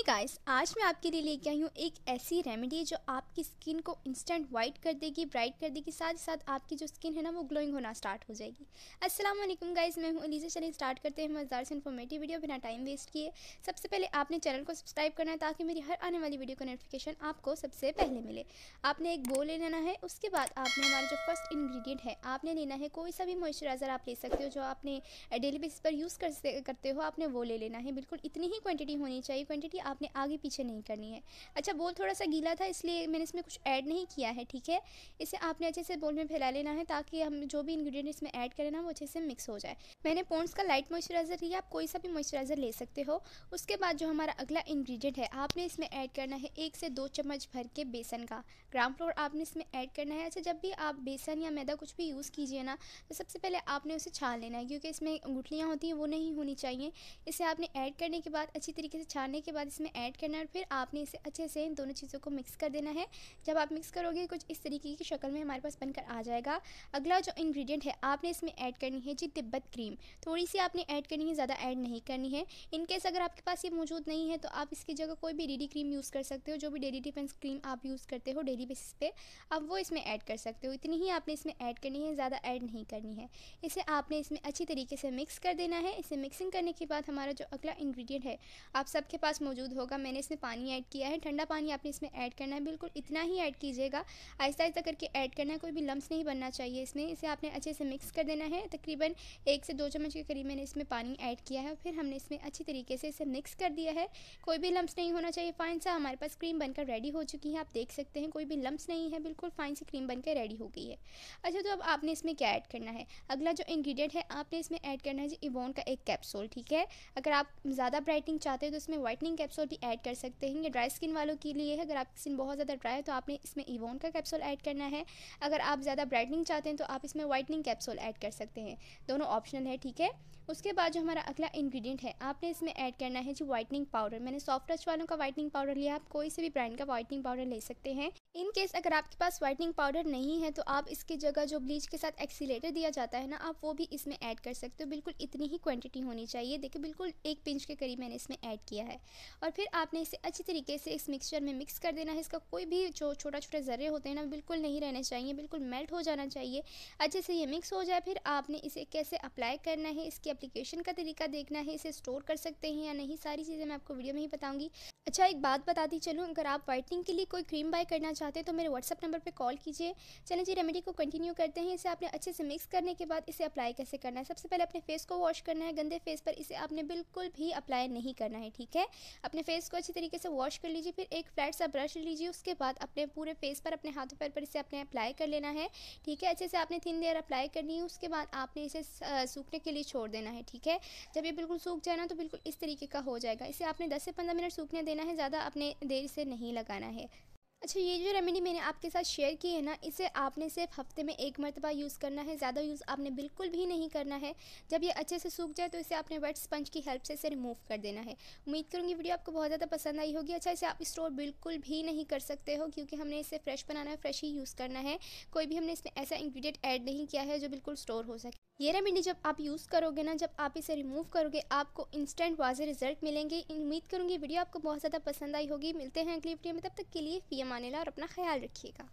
हे hey guys आज मैं आपके लिए लेके आई हूँ एक ऐसी रेमेडी जो आपकी स्किन को इंस्टेंट वाइट कर देगी ब्राइट कर देगी साथ ही साथ आपकी जो स्किन है ना वो ग्लोइंग होना स्टार्ट हो जाएगी अस्सलाम वालेकुम गाइस मैं हूँ अलीजा चैनल स्टार्ट करते हैं मज़ेदार से इन्फॉर्मेटिव वीडियो बिना टाइम वेस्ट किए सबसे पहले आपने चैनल को सब्सक्राइब करना है ताकि मेरी हर आने वाली वीडियो का नोटिफिकेशन आपको सबसे पहले मिले आपने एक बोल ले लेना है उसके बाद आपने हमारा जो फर्स्ट इन्ग्रीडियंट है आपने लेना है कोई सा भी मॉइस्चराइज़र आप ले सकते हो जो आपने डेली बेसिस पर यूज़ करते हो आपने वो ले लेना है बिल्कुल इतनी ही क्वान्टिटी होनी चाहिए क्वान्टिटी आपने आगे पीछे नहीं करनी है अच्छा बोल थोड़ा सा गीला था इसलिए मैंने इसमें कुछ ऐड नहीं किया है ठीक है इसे आपने अच्छे से बोल में फैला लेना है ताकि हम जो भी इंग्रेडिएंट इसमें ऐड करें ना वो अच्छे से मिक्स हो जाए मैंने पोन्स का लाइट मॉइस्चराइज़र लिया आप कोई सा भी मॉइस्चराइज़र ले सकते हो उसके बाद जो हमारा अगला इन्ग्रीडियंट है आपने इसमें ऐड करना है एक से दो चम्मच भर के बेसन का ग्राम फ्लोर आपने इसमें ऐड करना है अच्छा जब भी आप बेसन या मैदा कुछ भी यूज़ कीजिए ना तो सबसे पहले आपने उसे छान लेना है क्योंकि इसमें गुठलियाँ होती हैं वो नहीं होनी चाहिए इसे आपने ऐड करने के बाद अच्छी तरीके से छानने के बाद इसमें ऐड करना है और फिर आपने इसे अच्छे से इन दोनों चीज़ों को मिक्स कर देना है जब आप मिक्स करोगे कुछ इस तरीके की शक्ल में हमारे पास बनकर आ जाएगा अगला जो इंग्रेडिएंट है आपने इसमें ऐड करनी है जी तिब्बत क्रीम थोड़ी सी आपने ऐड करनी है ज़्यादा ऐड नहीं करनी है इनकेस अगर आपके पास ये मौजूद नहीं है तो आप इसकी जगह कोई भी रेडी क्रीम यूज़ कर सकते हो जो भी डेली डिफेंस क्रीम आप यूज़ करते हो डेली बेसिस पर आप वो इसमें ऐड कर सकते हो इतनी ही आपने इसमें ऐड करनी है ज़्यादा ऐड नहीं करनी है इसे आपने इसमें अच्छी तरीके से मिक्स कर देना है इसे मिक्सिंग करने के बाद हमारा जो अगला इंग्रेडिएंट है आप सबके पास मौजूद मौजूद होगा मैंने इसमें पानी ऐड किया है ठंडा पानी आपने इसमें ऐड करना है बिल्कुल इतना ही ऐड कीजिएगा आहिस्ता आहिस्ता करके ऐड करना है कोई भी लम्स नहीं बनना चाहिए इसमें इसे आपने अच्छे से मिक्स कर देना है तकरीबन एक से दो चम्मच के करीब मैंने इसमें पानी ऐड किया है और फिर हमने इसमें अच्छी तरीके से इसे मिक्स कर दिया है कोई भी लम्स नहीं होना चाहिए फाइन सा हमारे पास क्रीम बनकर रेडी हो चुकी है आप देख सकते हैं कोई भी लम्स नहीं है बिल्कुल फाइन सी क्रीम बनकर रेडी हो गई है अच्छा तो अब आपने इसमें क्या ऐड करना है अगला जो इंग्रेडिएंट है आपने इसमें ऐड करना है जी इवोन का एक कैप्सूल ठीक है अगर आप ज़्यादा ब्राइटनिंग चाहते हो तो इसमें वाइटनिंग कैप्सूल कैप्सूल भी ऐड कर सकते हैं ये ड्राई स्किन वालों के लिए है अगर आपकी स्किन बहुत ज़्यादा ड्राई है तो आपने इसमें इवोन का कैप्सूल ऐड करना है अगर आप ज़्यादा ब्राइटनिंग चाहते हैं तो आप इसमें वाइटनिंग कैप्सूल ऐड कर सकते हैं दोनों ऑप्शनल है ठीक है उसके बाद जो हमारा अगला इंग्रेडिएंट है आपने इसमें ऐड करना है जी वाइटनिंग पाउडर मैंने सॉफ्ट टच वालों का वाइटनिंग पाउडर लिया आप कोई से भी ब्रांड का वाइटनिंग पाउडर ले सकते हैं इन केस अगर आपके पास वाइटनिंग पाउडर नहीं है तो आप इसकी जगह जो ब्लीच के साथ एक्सीटर दिया जाता है ना आप वो भी इसमें ऐड कर सकते हो बिल्कुल इतनी ही क्वांटिटी होनी चाहिए देखिए बिल्कुल एक पिंच के करीब मैंने इसमें ऐड किया है और फिर आपने इसे अच्छी तरीके से इस मिक्सचर में मिक्स कर देना है इसका कोई भी जो छोटा छोटा ज़र्रे होते हैं ना बिल्कुल नहीं रहने चाहिए बिल्कुल मेल्ट हो जाना चाहिए अच्छे से ये मिक्स हो जाए फिर आपने इसे कैसे अप्लाई करना है इसकी अप्लीकेशन का तरीका देखना है इसे स्टोर कर सकते हैं या नहीं सारी चीज़ें मैं आपको वीडियो में ही बताऊँगी अच्छा एक बात बताती चलूँ अगर आप वाइटनिंग के लिए कोई क्रीम बाय करना चाहते हैं तो मेरे व्हाट्सअप नंबर पर कॉल कीजिए चलें जी रेमेडी को कंटिन्यू करते हैं इसे आपने अच्छे से मिक्स करने के बाद इसे अप्लाई कैसे करना है सबसे पहले अपने फेस को वॉश करना है गंदे फेस पर इसे आपने बिल्कुल भी अप्लाई नहीं करना है ठीक है अपने फेस को अच्छी तरीके से वॉश कर लीजिए फिर एक फ्लैट सा ब्रश लीजिए उसके बाद अपने पूरे फेस पर अपने हाथों पैर पर इसे अपने अप्लाई कर लेना है ठीक है अच्छे से आपने थिन लेयर अप्लाई करनी है उसके बाद आपने इसे सूखने के लिए छोड़ देना है ठीक है जब ये बिल्कुल सूख जाए ना तो बिल्कुल इस तरीके का हो जाएगा इसे आपने 10 से 15 मिनट सूखने देना है ज़्यादा अपने देर से नहीं लगाना है अच्छा ये जो रेमेडी मैंने आपके साथ शेयर की है ना इसे आपने सिर्फ हफ्ते में एक मरतबा यूज़ करना है ज़्यादा यूज़ आपने बिल्कुल भी नहीं करना है जब ये अच्छे से सूख जाए तो इसे आपने वेट स्पंज की हेल्प से इसे रिमूव कर देना है उम्मीद करूँगी वीडियो आपको बहुत ज़्यादा पसंद आई होगी अच्छा इसे आप स्टोर बिल्कुल भी नहीं कर सकते हो क्योंकि हमने इसे फ्रेश बनाना है फ्रेश ही यूज़ करना है कोई भी हमने इसमें ऐसा इंग्रीडियंट ऐड नहीं किया है जो बिल्कुल स्टोर हो सके ये रेमेडी जब आप यूज़ करोगे ना जब आप इसे रिमूव करोगे आपको इंस्टेंट वाजे रिजल्ट मिलेंगे उम्मीद करूँगी वीडियो आपको बहुत ज़्यादा पसंद आई होगी मिलते हैं अगली वीडियो में तब तक के लिए पी ला और अपना ख्याल रखिएगा